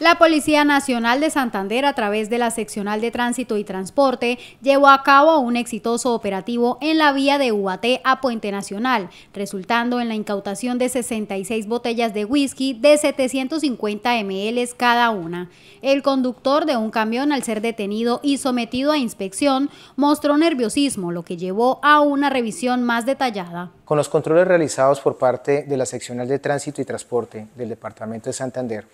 La Policía Nacional de Santander, a través de la Seccional de Tránsito y Transporte, llevó a cabo un exitoso operativo en la vía de Ubaté a Puente Nacional, resultando en la incautación de 66 botellas de whisky de 750 ml cada una. El conductor de un camión, al ser detenido y sometido a inspección, mostró nerviosismo, lo que llevó a una revisión más detallada. Con los controles realizados por parte de la Seccional de Tránsito y Transporte del Departamento de Santander,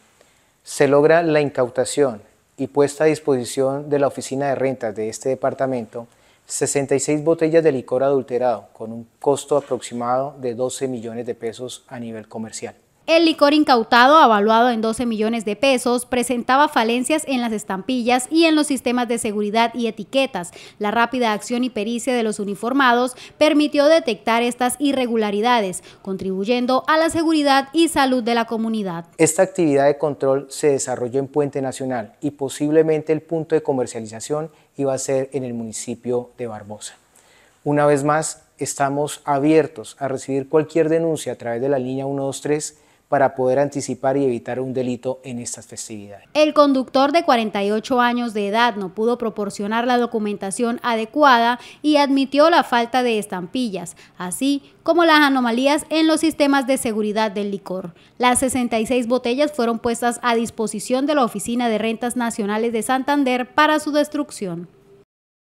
se logra la incautación y puesta a disposición de la oficina de rentas de este departamento 66 botellas de licor adulterado con un costo aproximado de 12 millones de pesos a nivel comercial. El licor incautado, avaluado en 12 millones de pesos, presentaba falencias en las estampillas y en los sistemas de seguridad y etiquetas. La rápida acción y pericia de los uniformados permitió detectar estas irregularidades, contribuyendo a la seguridad y salud de la comunidad. Esta actividad de control se desarrolló en Puente Nacional y posiblemente el punto de comercialización iba a ser en el municipio de Barbosa. Una vez más, estamos abiertos a recibir cualquier denuncia a través de la línea 123 para poder anticipar y evitar un delito en estas festividades. El conductor de 48 años de edad no pudo proporcionar la documentación adecuada y admitió la falta de estampillas, así como las anomalías en los sistemas de seguridad del licor. Las 66 botellas fueron puestas a disposición de la Oficina de Rentas Nacionales de Santander para su destrucción.